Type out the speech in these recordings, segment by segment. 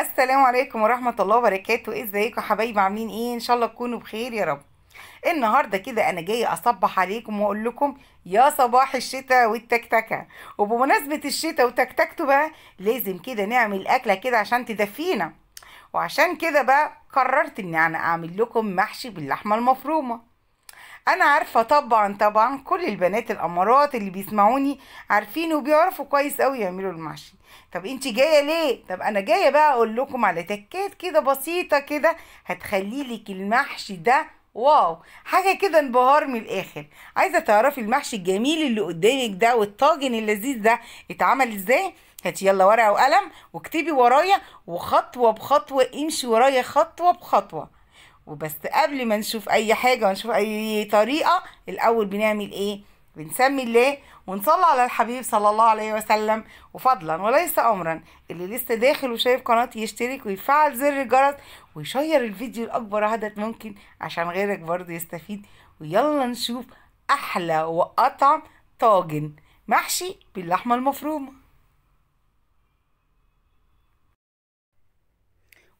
السلام عليكم ورحمة الله وبركاته ازيكم حبايبي عاملين ايه ان شاء الله تكونوا بخير يا رب النهارده كده انا جايه اصبح عليكم واقول لكم يا صباح الشتاء والتكتكه وبمناسبه الشتاء وتكتكته بقى لازم كده نعمل اكله كده عشان تدفينا وعشان كده بقى قررت ان انا اعمل لكم محشي باللحمه المفرومه انا عارفه طبعا طبعا كل البنات الامارات اللي بيسمعوني عارفين وبيعرفوا كويس قوي يعملوا المحشي طب انت جايه ليه طب انا جايه بقى اقول لكم على تكات كده بسيطه كده هتخلي لك المحشي ده واو حاجه كده انبهار من الاخر عايزه تعرفي المحشي الجميل اللي قدامك ده والطاجن اللذيذ ده اتعمل ازاي هاتي يلا ورقه وقلم واكتبي ورايا وخطوه بخطوه امشي ورايا خطوه بخطوه وبس قبل ما نشوف اي حاجه ونشوف اي طريقه الاول بنعمل ايه بنسمي الله ونصلي على الحبيب صلى الله عليه وسلم وفضلا وليس امرا اللي لسه داخل وشايف قناتي يشترك ويفعل زر الجرس ويشير الفيديو لاكبر عدد ممكن عشان غيرك برضه يستفيد ويلا نشوف احلى واطعم طاجن محشي باللحمه المفرومه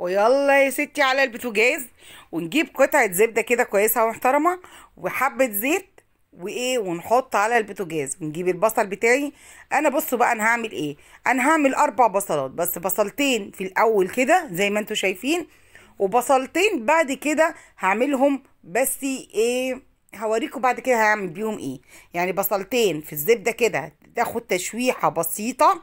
ويلا يا ستي على البتوجاز ونجيب قطعه زبده كده كويسه ومحترمه وحبه زيت وايه ونحط على البتوجاز ونجيب البصل بتاعي انا بصوا بقى انا هعمل ايه انا هعمل اربع بصلات بس بصلتين في الاول كده زي ما انتم شايفين وبصلتين بعد كده هعملهم بس ايه هوريكم بعد كده هعمل بيهم ايه يعني بصلتين في الزبده كده تاخد تشويحه بسيطه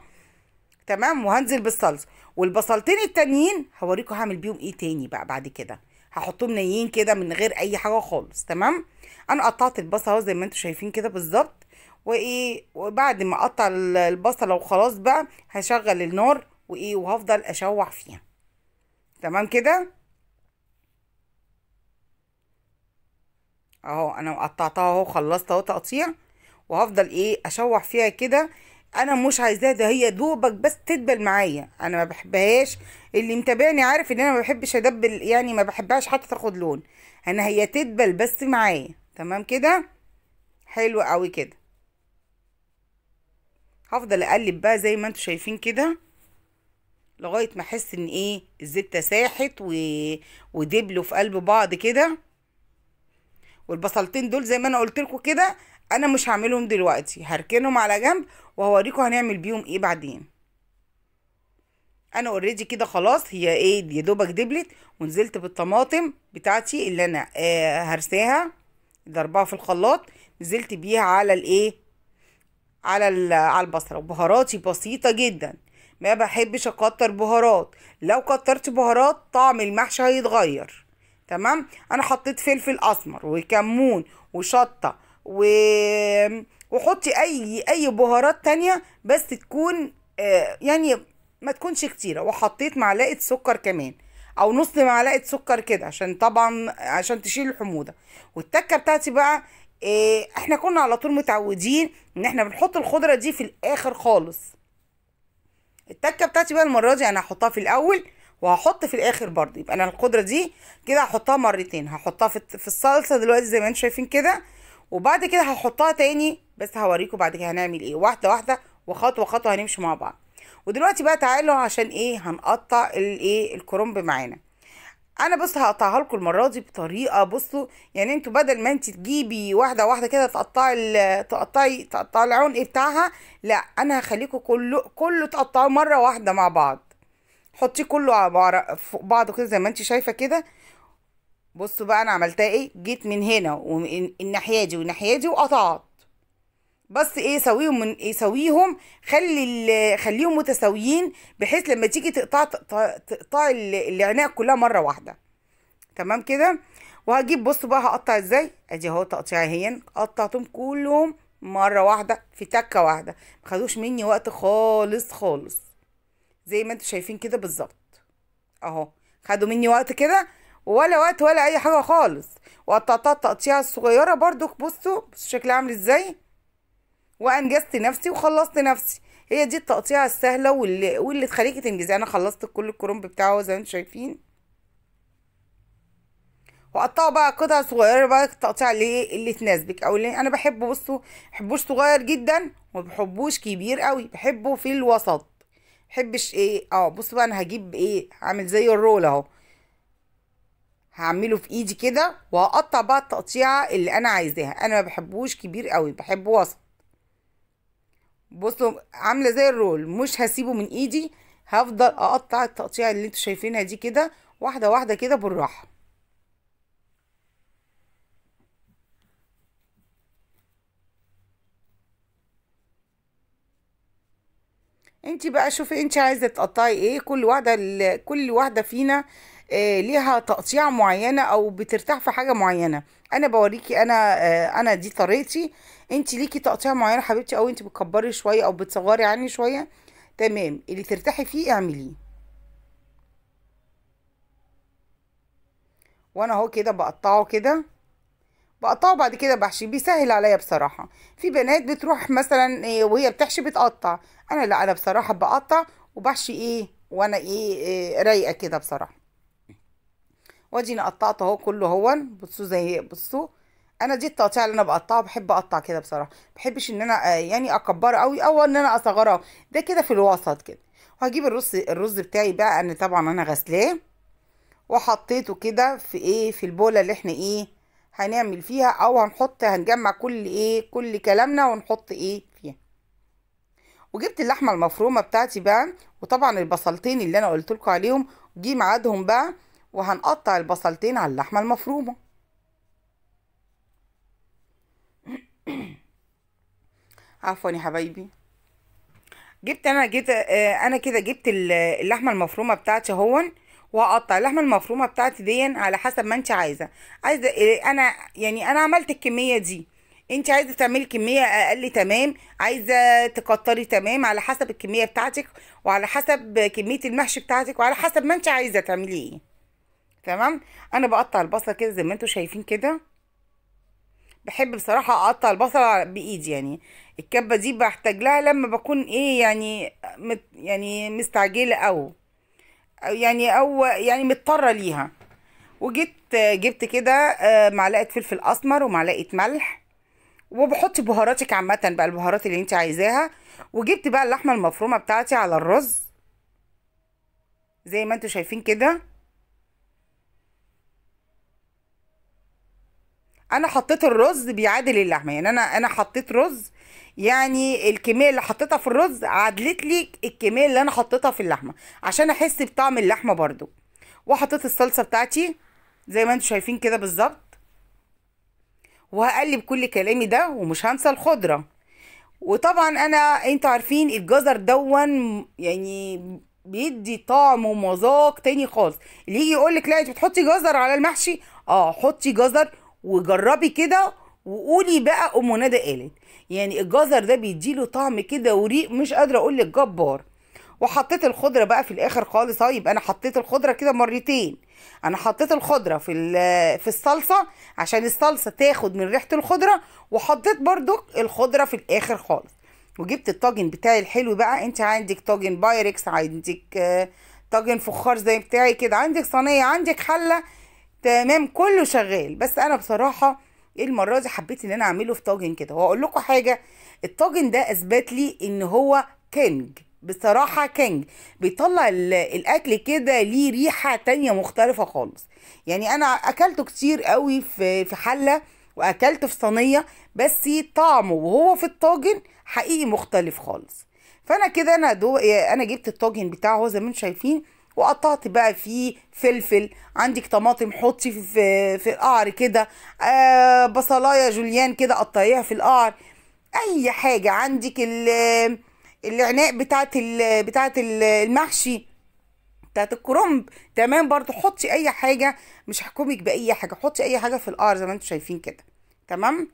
تمام وهنزل بالصلصه والبصلتين التانيين هوريكم هعمل بيهم ايه تاني بقى بعد كده هحطهم نيين كده من غير اي حاجه خالص تمام انا قطعت البصل اهو زي ما انتم شايفين كده بالظبط وايه وبعد ما اقطع البصله وخلاص بقى هشغل النار وايه وهفضل اشوح فيها تمام كده اهو انا قطعتها اهو خلصت اهو تقطيع وهفضل ايه اشوح فيها كده انا مش عايزاها ده هي دوبك بس تدبل معايا انا ما بحبهاش اللي متابعني عارف ان انا ما بحبش ادبل يعني ما بحبهاش حتى تاخد لون انا هي تدبل بس معايا تمام كده حلو قوي كده هفضل اقلب بقى زي ما انتم شايفين كده لغايه ما احس ان ايه الزبده ساحت و... ودبلوا في قلب بعض كده والبصلتين دول زي ما انا قلت لكم كده انا مش هعملهم دلوقتي هركنهم على جنب وهوريكم هنعمل بيهم ايه بعدين انا اوريدي كده خلاص هي ايه يا دوبك دبلت ونزلت بالطماطم بتاعتي اللي انا آه هرساها ضربها في الخلاط نزلت بيها على الايه على على البصله وبهاراتي بسيطه جدا ما بحبش اكتر بهارات لو كترت بهارات طعم المحشي هيتغير تمام انا حطيت فلفل اسمر وكمون وشطه و... وحطي اي اي بهارات تانية بس تكون آه، يعني ما تكونش كتيره وحطيت معلقه سكر كمان او نص معلقه سكر كده عشان طبعا عشان تشيل الحموضه والتكه بتاعتي بقى آه، احنا كنا على طول متعودين ان احنا بنحط الخضره دي في الاخر خالص التكه بتاعتي بقى المره دي انا هحطها في الاول وهحط في الاخر برضه يبقى انا الخضره دي كده هحطها مرتين هحطها في الصلصه دلوقتي زي ما انتم شايفين كده وبعد كده هحطها تاني بس هوريكم بعد كده هنعمل ايه واحده واحده وخطوه خطوه هنمشي مع بعض ودلوقتي بقى تعالوا عشان ايه هنقطع الايه الكرنب معانا انا بص هقطعها لكم المره دي بطريقه بصوا يعني انتوا بدل ما انت تجيبي واحده واحده كده تقطعي تقطعي تقطع العنق إيه بتاعها لا انا هخليكم كله كله تقطعوه مره واحده مع بعض حطيه كله على بعضه كده زي ما انت شايفه كده بصوا بقى انا عملتها ايه جيت من هنا الناحيه دي والناحيه دي وقطعت بس ايه سويهم من ايه سويهم خلي خليهم متساويين بحيث لما تيجي تقطع تقطع العناق كلها مره واحده تمام كده وهجيب بصوا بقى هقطع ازاي ادي اهو تقطيع اهي قطعتهم كلهم مره واحده في تكه واحده ما خدوش مني وقت خالص خالص زي ما انتوا شايفين كده بالظبط اهو خدوا مني وقت كده ولا وقت ولا اي حاجه خالص وقطعتها التقطيعه الصغيره برضو بصوا شكلها عامل ازاي وانجزت نفسي وخلصت نفسي هي دي التقطيعه السهله واللي, واللي تخليكي تنجزي انا خلصت كل الكرنب بتاعه زي ما انتم شايفين وقطعه بقى قطع صغيره بقى التقطيع اللي إيه، اللي تناسبك او اللي انا بحبه بصوا بحبوش صغير جدا ومبحبوش كبير قوي بحبه في الوسط بحبش ايه اه بصوا بقى انا هجيب ايه عامل زي الرول اهو هعمله في ايدي كده وهقطع بقى التقطيعه اللي انا عايزاها انا ما بحبوش كبير قوي بحبه وسط بصوا عامله زي الرول مش هسيبه من ايدي هفضل اقطع التقطيعه اللي انتوا شايفينها دي كده واحده واحده كده بالراحه انت بقى شوفي انت عايزه تقطعي ايه كل واحده كل واحده فينا آه، ليها تقطيع معينه او بترتاح في حاجه معينه انا بوريكي انا آه، انا دي طريقتي انت ليكي تقطيع معينه حبيبتي او انت بتكبري شويه او بتصغري عني شويه تمام اللي ترتاحي فيه اعمليه وانا اهو كده بقطعه كده بقطعه بعد كده بحشي بيسهل عليا بصراحه في بنات بتروح مثلا آه، وهي بتحشي بتقطع انا لا انا بصراحه بقطع وبحشي ايه وانا ايه, إيه رايقه كده بصراحه وادي انا قطعته اهو كله اهو بصوا زي بصوا انا دي التقطيع اللي انا بقطعه بحب اقطع كده بصراحه بحبش ان انا آه، يعني اكبره قوي او ان انا اصغره ده كده في الوسط كده وهجيب الرز الرز بتاعي بقى ان طبعا انا غسلاه وحطيته كده في ايه في البوله اللي احنا ايه هنعمل فيها او هنحط هنجمع كل ايه كل كلامنا ونحط ايه فيها وجبت اللحمه المفرومه بتاعتي بقى وطبعا البصلتين اللي انا قلت لكم عليهم جه معادهم بقى وهنقطع البصلتين على اللحمة المفرومة عفوا يا حبايبي جبت انا جيت آه، انا كده جبت اللحمه المفرومه بتاعتي اهون وهقطع اللحمه المفرومه بتاعتي دي على حسب ما انت عايزه عايزه آه، انا يعني انا عملت الكميه دي انت عايزه تعملي كميه اقل تمام عايزه تكتري تمام على حسب الكميه بتاعتك وعلى حسب كميه المحشي بتاعتك وعلى حسب ما انت عايزه تعملي ايه تمام انا بقطع البصل كده زي ما انتم شايفين كده بحب بصراحه اقطع البصل بايدي يعني الكبه دي بحتاج لها لما بكون ايه يعني مت يعني مستعجله او يعني او يعني مضطره ليها وجيت جبت كده آه، معلقه فلفل اسمر ومعلقه ملح وبحط بهاراتك عامه بقى البهارات اللي انت عايزاها وجبت بقى اللحمه المفرومه بتاعتي على الرز زي ما انتم شايفين كده انا حطيت الرز بيعادل اللحمه يعني انا انا حطيت رز يعني الكميه اللي حطيتها في الرز عادلت لي الكميه اللي انا حطيتها في اللحمه عشان احس بطعم اللحمه برضو وحطيت الصلصه بتاعتي زي ما انتم شايفين كده بالظبط وهقلب كل كلامي ده ومش هنسى الخضره وطبعا انا انتوا عارفين الجزر دون يعني بيدي طعم ومذاق تاني خالص اللي يجي يقول لك لا انت بتحطي جزر على المحشي اه حطي جزر وجربي كده وقولي بقى ام ندى قالت يعني الجزر ده بيديله طعم كده وريق مش قادره اقول لك جبار وحطيت الخضره بقى في الاخر خالص اه يبقى انا حطيت الخضره كده مرتين انا حطيت الخضره في في الصلصه عشان الصلصه تاخد من ريحه الخضره وحطيت برضو الخضره في الاخر خالص وجبت الطاجن بتاعي الحلو بقى انت عندك طاجن بايركس عندك آه، طاجن فخار زي بتاعي كده عندك صينيه عندك حله تمام كله شغال بس انا بصراحه المره دي حبيت ان انا اعمله في طاجن كده واقول لكم حاجه الطاجن ده اثبت لي ان هو كينج بصراحة كينج بيطلع الأكل كده ليه ريحة تانية مختلفة خالص يعني أنا أكلته كتير قوي في في حلة وأكلته في صينية بس طعمه وهو في الطاجن حقيقي مختلف خالص فأنا كده أنا دو أنا جبت الطاجن بتاعه زي ما انتم شايفين وقطعت بقى فيه فلفل عندك طماطم حطي في في, في القعر كده آه بصلايه جوليان كده قطعيها في القعر اي حاجه عندك العناق بتاعت ال بتاعت المحشي بتاعت الكرنب تمام برضو حطي اي حاجه مش هحكمك باي حاجه حطي اي حاجه في القعر زي ما انتم شايفين كده تمام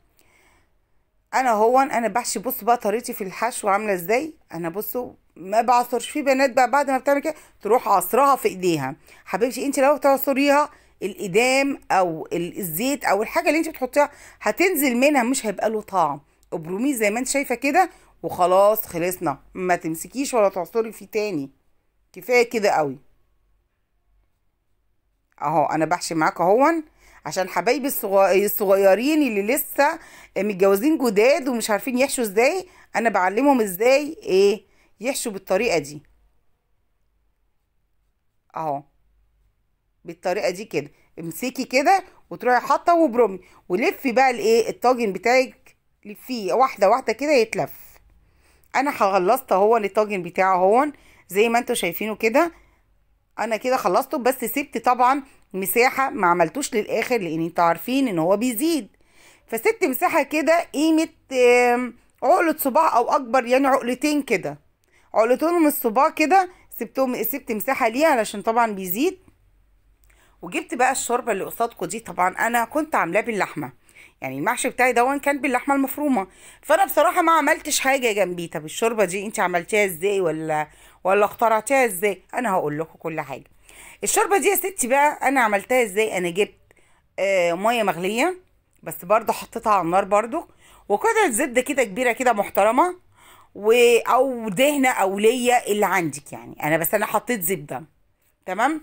انا هون انا بحشي بصوا بقى طريقتي في الحشو عامله ازاي انا بصوا ما بعصرش في بنات بقى بعد ما بتعمل كده تروح عصرها في ايديها حبيبتي انت لو بتعصريها الايدام او الزيت او الحاجه اللي انت بتحطيها هتنزل منها مش هيبقى له طعم ابرميه زي ما انت شايفه كده وخلاص خلصنا ما تمسكيش ولا تعصري فيه تاني كفايه كده قوي اهو انا بحشي معاك اهون عشان حبايبي الصغيرين اللي لسه متجوزين جداد ومش عارفين يحشوا ازاي انا بعلمهم ازاي ايه يحشو بالطريقة دي اهو بالطريقة دي كده امسكي كده وتروحي حاطة وبرمي ولفي بقى الايه الطاجن بتاعك لفيه واحدة واحدة كده يتلف انا خلصت اهو الطاجن بتاعه اهو زي ما انتوا شايفينه كده انا كده خلصته بس سبت طبعا مساحة ما عملتوش للاخر لان انتوا عارفين ان هو بيزيد فسبت مساحة كده قيمة عقلة صباع او اكبر يعني عقلتين كده علقتهم الصباع كده سبتهم سبت مساحه ليه علشان طبعا بيزيد وجبت بقى الشوربه اللي قصادكم دي طبعا انا كنت عاملاه باللحمه يعني المحشي بتاعي دون كان باللحمه المفرومه فانا بصراحه ما عملتش حاجه جنبيه طب الشوربه دي انت عملتيها ازاي ولا ولا اخترعتيها ازاي انا هقول لكم كل حاجه الشوربه دي يا ستي بقى انا عملتها ازاي انا جبت آه ميه مغليه بس برضه حطيتها على النار برضه وقطعه زبده كده كبيره كده محترمه و او دهنه اوليه اللي عندك يعني انا بس انا حطيت زبده تمام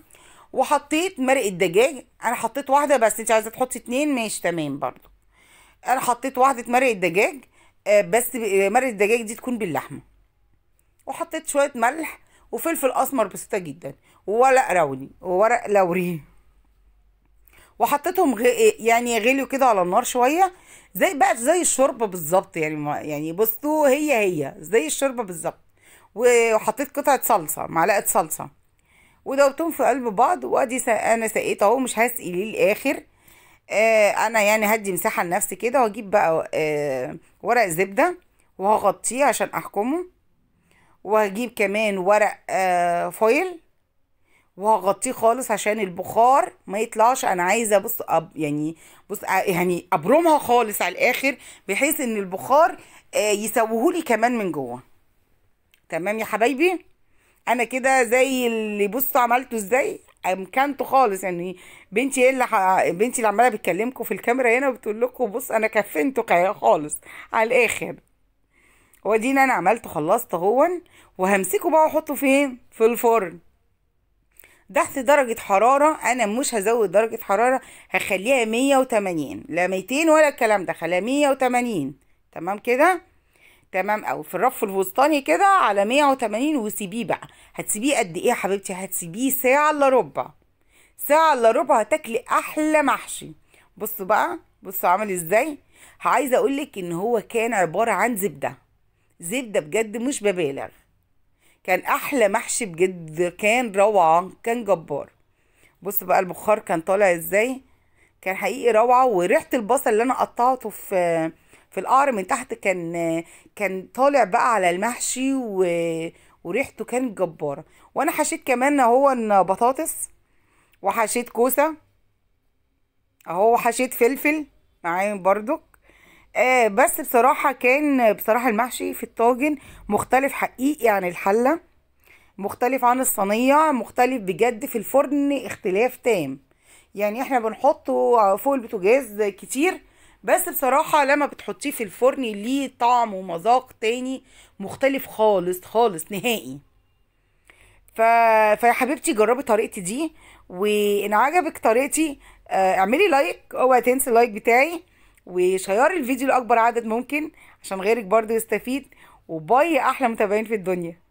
وحطيت مرق الدجاج انا حطيت واحده بس انت عايزه تحطي اتنين ماشي تمام برضو انا حطيت واحده مرق الدجاج آه، بس مرق الدجاج دي تكون باللحمه وحطيت شويه ملح وفلفل اسمر بسيطه جدا وورق روني وورق لوري وحطيتهم غ... يعني غليوا كده على النار شويه زي بقى زي الشوربه بالظبط يعني ما يعني بصوا هي هي زي الشوربه بالظبط وحطيت قطعه صلصه معلقه صلصه ودوبتهم في قلب بعض وادي انا سقيت اهو مش هسقي ليه الاخر آه انا يعني هدي مساحه لنفسي كده واجيب بقى آه ورق زبده وهغطيه عشان احكمه وهجيب كمان ورق آه فويل وهغطيه خالص عشان البخار ما يطلعش انا عايزه بص أب يعني بص يعني ابرمها خالص على الاخر بحيث ان البخار آه، يسوهولي كمان من جوه تمام يا حبايبي انا كده زي اللي بصوا عملته ازاي امكنته خالص يعني بنتي ايه اللي ح... بنتي اللي عماله بتكلمكم في الكاميرا هنا وبتقول لكم بص انا كفنته خالص على الاخر ودينا انا عملته خلصت اهون وهمسكه بقى واحطه فين في الفرن تحت درجة حرارة أنا مش هزود درجة حرارة هخليها مية وتمانين لا ميتين ولا الكلام ده خليها مية وتمانين تمام كده تمام أو في الرف الوسطاني كده على مية وتمانين وسيبيه بقى هتسيبيه قد إيه يا حبيبتي هتسيبيه ساعة إلا ربع ساعة إلا ربع هتاكلي أحلى محشي بصوا بقى بصوا عامل إزاي عايزة أقولك إن هو كان عبارة عن زبدة زبدة بجد مش ببالغ كان احلى محشي بجد كان روعه كان جبار بص بقى البخار كان طالع ازاي كان حقيقي روعه وريحه البصل اللي انا قطعته في في القعر من تحت كان كان طالع بقى على المحشي و... وريحته كانت جباره وانا حشيت كمان اهو بطاطس وحشيت كوسه اهو حشيت فلفل معايا بردك آه بس بصراحه كان بصراحه المحشي في الطاجن مختلف حقيقي عن الحله مختلف عن الصينيه مختلف بجد في الفرن اختلاف تام يعني احنا بنحطه فوق البوتاجاز كتير بس بصراحه لما بتحطيه في الفرن ليه طعم ومذاق تاني مختلف خالص خالص نهائي ف... فيا حبيبتي جربي طريقتي دي وان عجبك طريقتي آه، اعملي لايك اوعي تنسي اللايك بتاعي وشير الفيديو لاكبر عدد ممكن عشان غيرك برضو يستفيد وباي احلى متابعين في الدنيا